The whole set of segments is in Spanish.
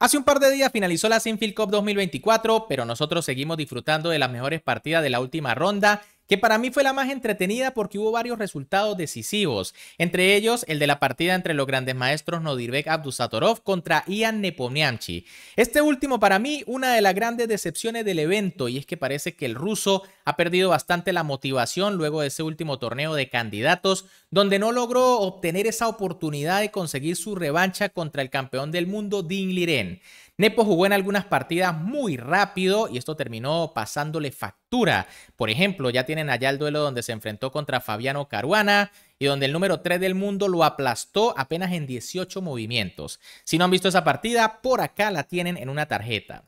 Hace un par de días finalizó la Sinfield Cup 2024, pero nosotros seguimos disfrutando de las mejores partidas de la última ronda, que para mí fue la más entretenida porque hubo varios resultados decisivos, entre ellos el de la partida entre los grandes maestros Nodirbek Abdusatorov contra Ian Nepomniachtchi. Este último para mí una de las grandes decepciones del evento y es que parece que el ruso ha perdido bastante la motivación luego de ese último torneo de candidatos donde no logró obtener esa oportunidad de conseguir su revancha contra el campeón del mundo, Dean Liren. Nepo jugó en algunas partidas muy rápido y esto terminó pasándole factura. Por ejemplo, ya tienen allá el duelo donde se enfrentó contra Fabiano Caruana y donde el número 3 del mundo lo aplastó apenas en 18 movimientos. Si no han visto esa partida, por acá la tienen en una tarjeta.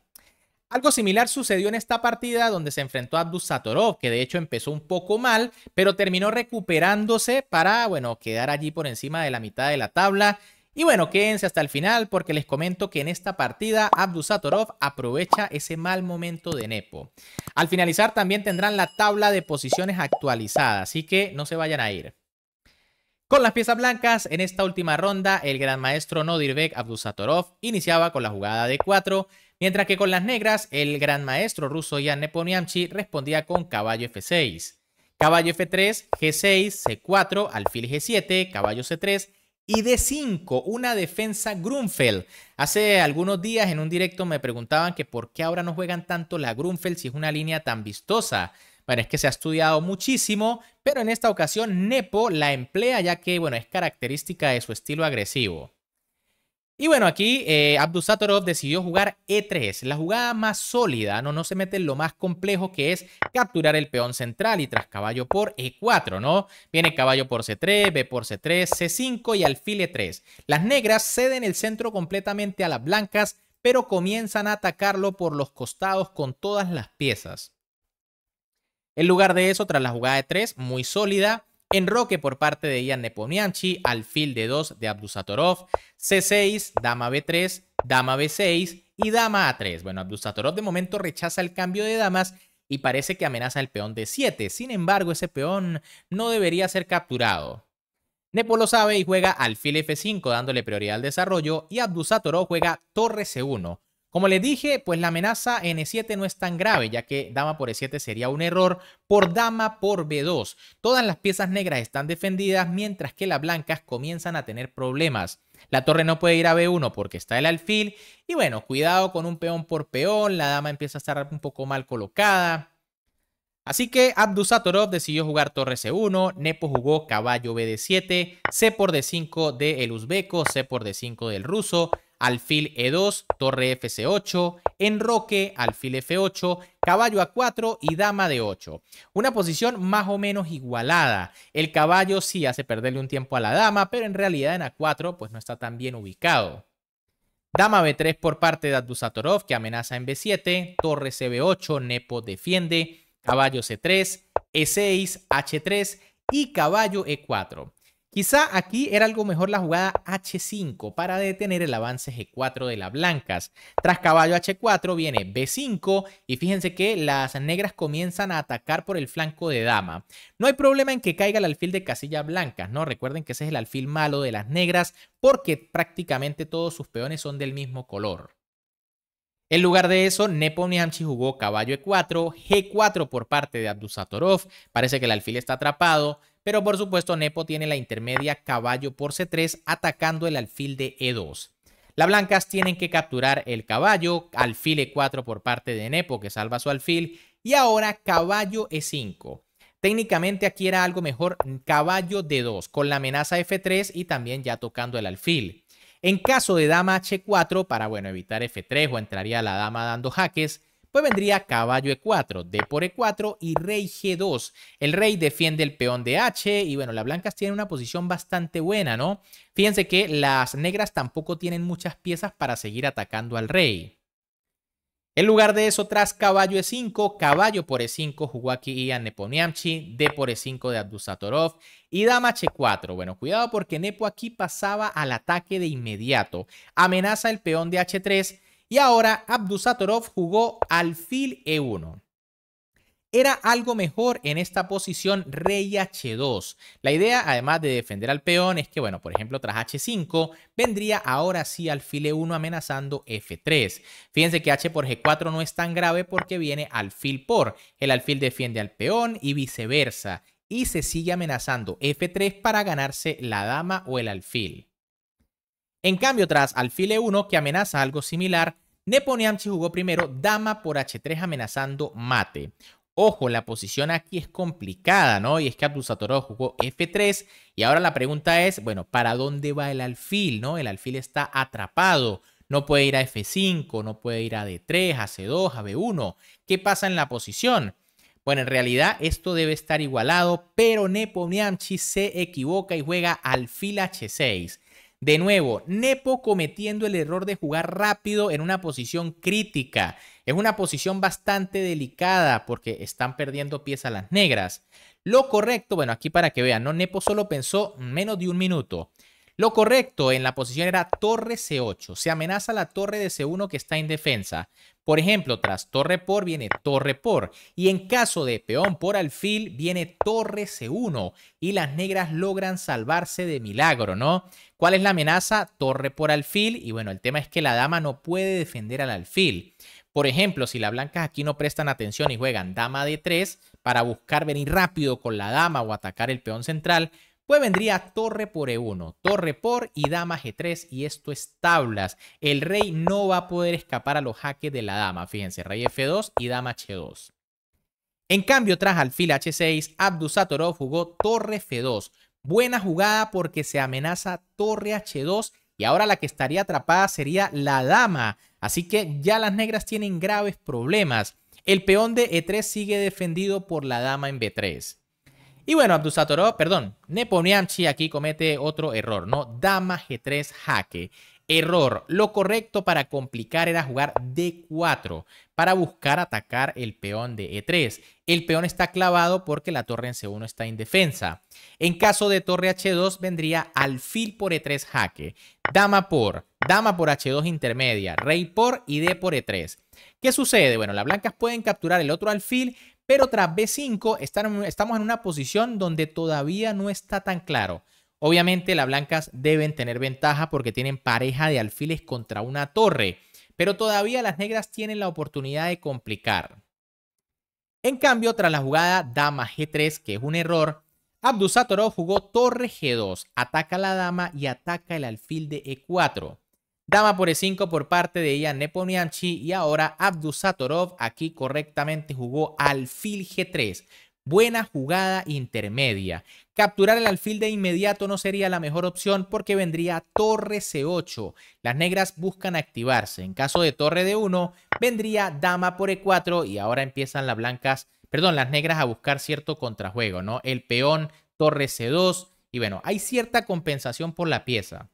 Algo similar sucedió en esta partida donde se enfrentó a Abdus Satorov, que de hecho empezó un poco mal, pero terminó recuperándose para, bueno, quedar allí por encima de la mitad de la tabla. Y bueno, quédense hasta el final porque les comento que en esta partida Abdus Satorov aprovecha ese mal momento de Nepo. Al finalizar también tendrán la tabla de posiciones actualizada, así que no se vayan a ir. Con las piezas blancas, en esta última ronda, el gran maestro Nodirbek Abdusatorov iniciaba con la jugada de 4 mientras que con las negras el gran maestro ruso Jan Niamchi respondía con caballo F6. Caballo F3, G6, C4, alfil G7, caballo C3 y D5, una defensa Grunfeld. Hace algunos días en un directo me preguntaban que por qué ahora no juegan tanto la Grunfeld si es una línea tan vistosa. Bueno, es que se ha estudiado muchísimo, pero en esta ocasión Nepo la emplea ya que, bueno, es característica de su estilo agresivo. Y bueno, aquí eh, decidió jugar E3, la jugada más sólida, ¿no? No se mete en lo más complejo que es capturar el peón central y tras caballo por E4, ¿no? Viene caballo por C3, B por C3, C5 y alfil E3. Las negras ceden el centro completamente a las blancas, pero comienzan a atacarlo por los costados con todas las piezas. En lugar de eso, tras la jugada e 3, muy sólida, Enroque por parte de Ian Neponianchi, alfil de 2 de Abdusatorov, C6, dama B3, dama B6 y dama A3. Bueno, Abdusatorov de momento rechaza el cambio de damas y parece que amenaza el peón de 7. Sin embargo, ese peón no debería ser capturado. Nepo lo sabe y juega alfil F5 dándole prioridad al desarrollo y Abdusatorov juega torre C1 como les dije, pues la amenaza en 7 no es tan grave, ya que dama por E7 sería un error por dama por B2. Todas las piezas negras están defendidas, mientras que las blancas comienzan a tener problemas. La torre no puede ir a B1 porque está el alfil. Y bueno, cuidado con un peón por peón, la dama empieza a estar un poco mal colocada. Así que Abdusatorov decidió jugar torre C1, Nepo jugó caballo B 7, C por D5 del de uzbeco, C por D5 del ruso, alfil E2, torre FC8, enroque, alfil F8, caballo A4 y dama d 8. Una posición más o menos igualada. El caballo sí hace perderle un tiempo a la dama, pero en realidad en A4 pues no está tan bien ubicado. Dama B3 por parte de Abdusatorov que amenaza en B7, torre CB8, Nepo defiende, caballo C3, E6, H3 y caballo E4. Quizá aquí era algo mejor la jugada H5 para detener el avance G4 de las blancas. Tras caballo H4 viene B5 y fíjense que las negras comienzan a atacar por el flanco de dama. No hay problema en que caiga el alfil de casilla blancas, ¿no? Recuerden que ese es el alfil malo de las negras porque prácticamente todos sus peones son del mismo color. En lugar de eso, Nepomniachtchi jugó caballo E4, G4 por parte de Abdusatorov, parece que el alfil está atrapado, pero por supuesto Nepo tiene la intermedia caballo por C3 atacando el alfil de E2. Las blancas tienen que capturar el caballo, alfil E4 por parte de Nepo que salva su alfil y ahora caballo E5. Técnicamente aquí era algo mejor caballo D2 con la amenaza F3 y también ya tocando el alfil. En caso de dama H4 para bueno evitar F3 o entraría la dama dando jaques, pues vendría caballo e4, d por e4 y rey g2. El rey defiende el peón de h y bueno, las blancas tienen una posición bastante buena, ¿no? Fíjense que las negras tampoco tienen muchas piezas para seguir atacando al rey. En lugar de eso, tras caballo e5, caballo por e5, jugó aquí Ian Neponiamchi, d por e5 de Abdusatorov y dama h4. Bueno, cuidado porque Nepo aquí pasaba al ataque de inmediato. Amenaza el peón de h3 y ahora Abdusatorov jugó alfil e1. Era algo mejor en esta posición rey h2. La idea, además de defender al peón, es que, bueno, por ejemplo, tras h5, vendría ahora sí alfil e1 amenazando f3. Fíjense que h por g4 no es tan grave porque viene alfil por. El alfil defiende al peón y viceversa. Y se sigue amenazando f3 para ganarse la dama o el alfil. En cambio, tras alfil e1, que amenaza algo similar, Neponiamchi jugó primero dama por h3 amenazando mate. Ojo, la posición aquí es complicada, ¿no? Y es que Abdusatorov jugó f3 y ahora la pregunta es, bueno, ¿para dónde va el alfil, no? El alfil está atrapado, no puede ir a f5, no puede ir a d3, a c2, a b1. ¿Qué pasa en la posición? Bueno, en realidad esto debe estar igualado, pero Neponiamchi se equivoca y juega alfil h6. De nuevo, Nepo cometiendo el error de jugar rápido en una posición crítica. Es una posición bastante delicada porque están perdiendo piezas las negras. Lo correcto, bueno, aquí para que vean, ¿no? Nepo solo pensó menos de un minuto. Lo correcto en la posición era torre C8. Se amenaza la torre de C1 que está en defensa. Por ejemplo, tras torre por viene torre por. Y en caso de peón por alfil viene torre C1. Y las negras logran salvarse de milagro, ¿no? ¿Cuál es la amenaza? Torre por alfil. Y bueno, el tema es que la dama no puede defender al alfil. Por ejemplo, si las blancas aquí no prestan atención y juegan dama de 3 para buscar venir rápido con la dama o atacar el peón central, Después pues vendría torre por e1, torre por y dama g3 y esto es tablas. El rey no va a poder escapar a los jaques de la dama. Fíjense, rey f2 y dama h2. En cambio, tras alfil h6, Abdusatorov jugó torre f2. Buena jugada porque se amenaza torre h2 y ahora la que estaría atrapada sería la dama. Así que ya las negras tienen graves problemas. El peón de e3 sigue defendido por la dama en b3. Y bueno, Abdusatoro, perdón, Neponiamchi aquí comete otro error, ¿no? Dama G3 jaque. Error. Lo correcto para complicar era jugar D4 para buscar atacar el peón de E3. El peón está clavado porque la torre en C1 está indefensa. En caso de torre H2 vendría alfil por E3 jaque, dama por, dama por H2 intermedia, rey por y D por E3. ¿Qué sucede? Bueno, las blancas pueden capturar el otro alfil, pero tras B5 estamos en una posición donde todavía no está tan claro. Obviamente las blancas deben tener ventaja porque tienen pareja de alfiles contra una torre, pero todavía las negras tienen la oportunidad de complicar. En cambio, tras la jugada dama G3, que es un error, Abdusatorov jugó torre G2, ataca a la dama y ataca el alfil de E4. Dama por E5 por parte de Ian Neponianchi y ahora Satorov aquí correctamente jugó alfil G3. Buena jugada intermedia. Capturar el alfil de inmediato no sería la mejor opción porque vendría torre C8. Las negras buscan activarse. En caso de torre D1 vendría dama por E4 y ahora empiezan las blancas, perdón, las negras a buscar cierto contrajuego, ¿no? El peón torre C2 y bueno, hay cierta compensación por la pieza.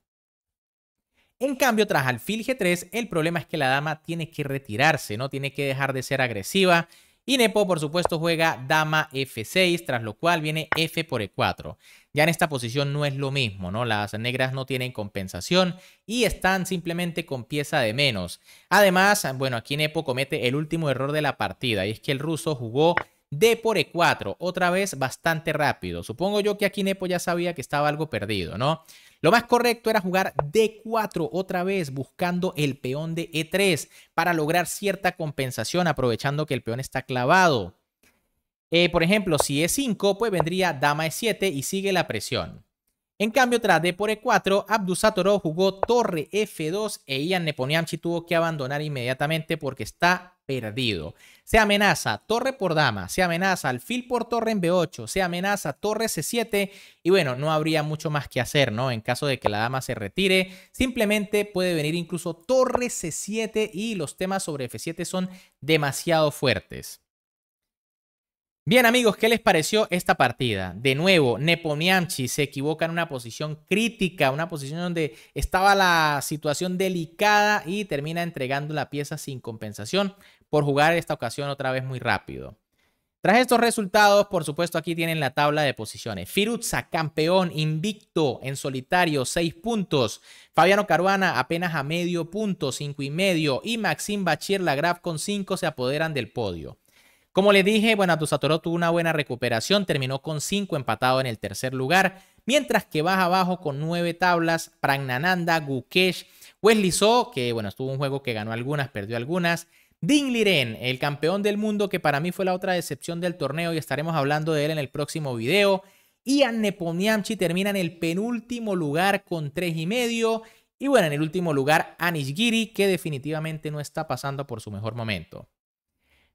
En cambio, tras alfil G3, el problema es que la dama tiene que retirarse, ¿no? Tiene que dejar de ser agresiva. Y Nepo, por supuesto, juega dama F6, tras lo cual viene F por E4. Ya en esta posición no es lo mismo, ¿no? Las negras no tienen compensación y están simplemente con pieza de menos. Además, bueno, aquí Nepo comete el último error de la partida y es que el ruso jugó D por E4, otra vez bastante rápido. Supongo yo que aquí Nepo ya sabía que estaba algo perdido, ¿no? Lo más correcto era jugar D4 otra vez buscando el peón de E3 para lograr cierta compensación aprovechando que el peón está clavado. Eh, por ejemplo, si E5, pues vendría dama E7 y sigue la presión. En cambio, tras D por E4, Satoro jugó torre F2 e Ian Neponiamchi tuvo que abandonar inmediatamente porque está perdido. Se amenaza torre por dama, se amenaza alfil por torre en B8, se amenaza torre C7 y bueno, no habría mucho más que hacer, ¿no? En caso de que la dama se retire, simplemente puede venir incluso torre C7 y los temas sobre F7 son demasiado fuertes. Bien amigos, ¿qué les pareció esta partida? De nuevo, Nepomniachtchi se equivoca en una posición crítica, una posición donde estaba la situación delicada y termina entregando la pieza sin compensación por jugar esta ocasión otra vez muy rápido. Tras estos resultados, por supuesto, aquí tienen la tabla de posiciones. Firuzza, campeón, invicto, en solitario, 6 puntos. Fabiano Caruana, apenas a medio punto, 5 y medio. Y Maxim Bachir Lagraf con 5 se apoderan del podio. Como les dije, bueno, Tusatoro tuvo una buena recuperación, terminó con 5 empatado en el tercer lugar. Mientras que baja abajo con nueve tablas, Pragnananda, Gukesh, Wesley So, que bueno, estuvo un juego que ganó algunas, perdió algunas. Ding Liren, el campeón del mundo que para mí fue la otra decepción del torneo y estaremos hablando de él en el próximo video. Ian Nepomniamchi termina en el penúltimo lugar con 3,5. y medio. Y bueno, en el último lugar, Giri, que definitivamente no está pasando por su mejor momento.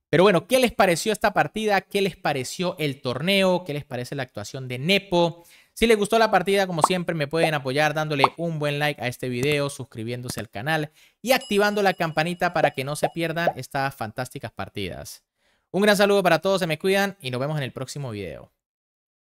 Pero bueno, ¿qué les pareció esta partida? ¿Qué les pareció el torneo? ¿Qué les parece la actuación de Nepo? Si les gustó la partida, como siempre, me pueden apoyar dándole un buen like a este video, suscribiéndose al canal y activando la campanita para que no se pierdan estas fantásticas partidas. Un gran saludo para todos, se me cuidan y nos vemos en el próximo video.